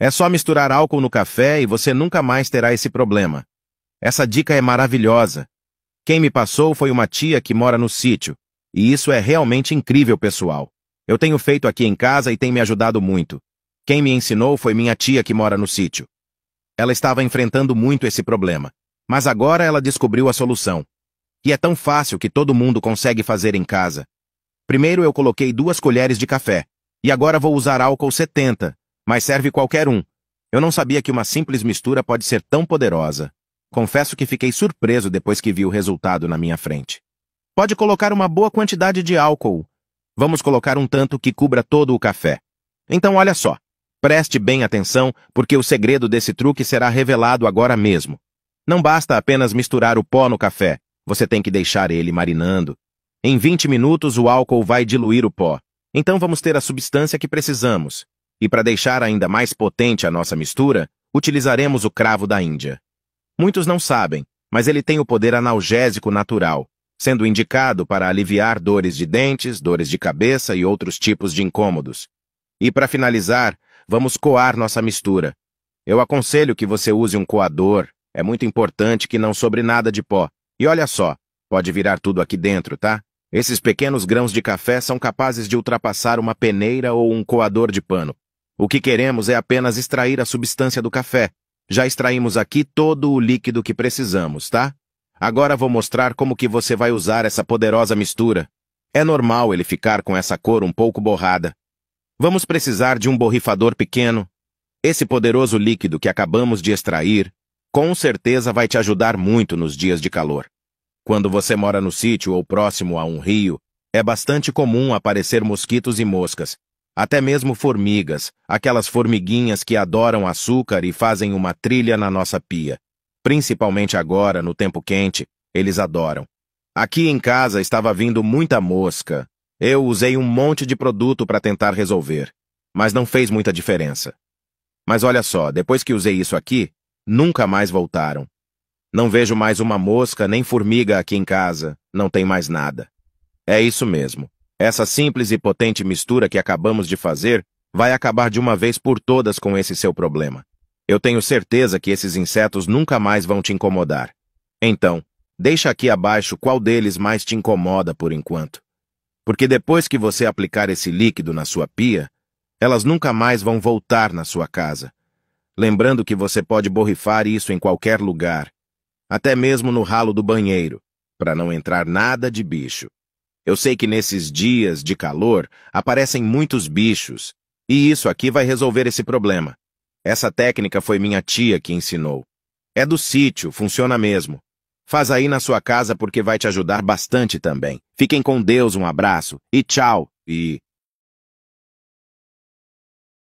É só misturar álcool no café e você nunca mais terá esse problema. Essa dica é maravilhosa. Quem me passou foi uma tia que mora no sítio, e isso é realmente incrível, pessoal. Eu tenho feito aqui em casa e tem me ajudado muito. Quem me ensinou foi minha tia que mora no sítio. Ela estava enfrentando muito esse problema, mas agora ela descobriu a solução. E é tão fácil que todo mundo consegue fazer em casa. Primeiro eu coloquei duas colheres de café, e agora vou usar álcool 70, mas serve qualquer um. Eu não sabia que uma simples mistura pode ser tão poderosa. Confesso que fiquei surpreso depois que vi o resultado na minha frente. Pode colocar uma boa quantidade de álcool. Vamos colocar um tanto que cubra todo o café. Então olha só. Preste bem atenção, porque o segredo desse truque será revelado agora mesmo. Não basta apenas misturar o pó no café, você tem que deixar ele marinando. Em 20 minutos o álcool vai diluir o pó. Então vamos ter a substância que precisamos. E para deixar ainda mais potente a nossa mistura, utilizaremos o cravo da Índia. Muitos não sabem, mas ele tem o poder analgésico natural, sendo indicado para aliviar dores de dentes, dores de cabeça e outros tipos de incômodos. E para finalizar, vamos coar nossa mistura. Eu aconselho que você use um coador, é muito importante que não sobre nada de pó. E olha só, pode virar tudo aqui dentro, tá? Esses pequenos grãos de café são capazes de ultrapassar uma peneira ou um coador de pano. O que queremos é apenas extrair a substância do café. Já extraímos aqui todo o líquido que precisamos, tá? Agora vou mostrar como que você vai usar essa poderosa mistura. É normal ele ficar com essa cor um pouco borrada. Vamos precisar de um borrifador pequeno. Esse poderoso líquido que acabamos de extrair, com certeza vai te ajudar muito nos dias de calor. Quando você mora no sítio ou próximo a um rio, é bastante comum aparecer mosquitos e moscas, até mesmo formigas, aquelas formiguinhas que adoram açúcar e fazem uma trilha na nossa pia. Principalmente agora, no tempo quente, eles adoram. Aqui em casa estava vindo muita mosca. Eu usei um monte de produto para tentar resolver, mas não fez muita diferença. Mas olha só, depois que usei isso aqui, nunca mais voltaram. Não vejo mais uma mosca nem formiga aqui em casa, não tem mais nada. É isso mesmo. Essa simples e potente mistura que acabamos de fazer vai acabar de uma vez por todas com esse seu problema. Eu tenho certeza que esses insetos nunca mais vão te incomodar. Então, deixa aqui abaixo qual deles mais te incomoda por enquanto. Porque depois que você aplicar esse líquido na sua pia, elas nunca mais vão voltar na sua casa. Lembrando que você pode borrifar isso em qualquer lugar, até mesmo no ralo do banheiro, para não entrar nada de bicho. Eu sei que nesses dias de calor aparecem muitos bichos, e isso aqui vai resolver esse problema. Essa técnica foi minha tia que ensinou. É do sítio, funciona mesmo. Faz aí na sua casa porque vai te ajudar bastante também. Fiquem com Deus, um abraço e tchau. E